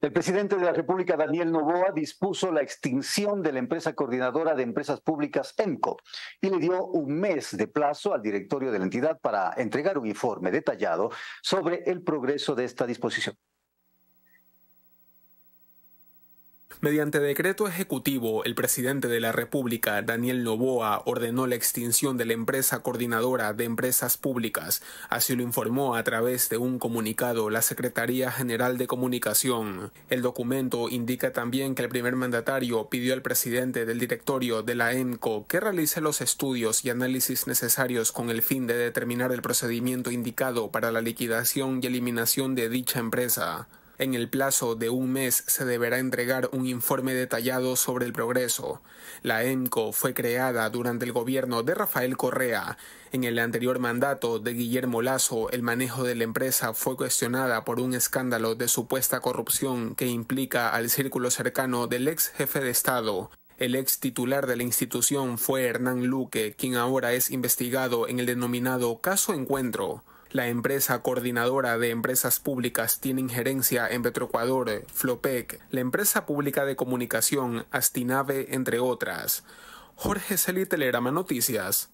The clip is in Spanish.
El presidente de la República, Daniel Novoa, dispuso la extinción de la empresa coordinadora de empresas públicas, EMCO, y le dio un mes de plazo al directorio de la entidad para entregar un informe detallado sobre el progreso de esta disposición. Mediante decreto ejecutivo, el presidente de la República, Daniel Novoa, ordenó la extinción de la empresa coordinadora de empresas públicas. Así lo informó a través de un comunicado la Secretaría General de Comunicación. El documento indica también que el primer mandatario pidió al presidente del directorio de la ENCO que realice los estudios y análisis necesarios con el fin de determinar el procedimiento indicado para la liquidación y eliminación de dicha empresa. En el plazo de un mes se deberá entregar un informe detallado sobre el progreso. La EMCO fue creada durante el gobierno de Rafael Correa. En el anterior mandato de Guillermo Lazo, el manejo de la empresa fue cuestionada por un escándalo de supuesta corrupción que implica al círculo cercano del ex jefe de Estado. El ex titular de la institución fue Hernán Luque, quien ahora es investigado en el denominado caso Encuentro. La empresa coordinadora de empresas públicas tiene injerencia en Petroecuador, Flopec, la empresa pública de comunicación, Astinave, entre otras. Jorge Telegrama Noticias.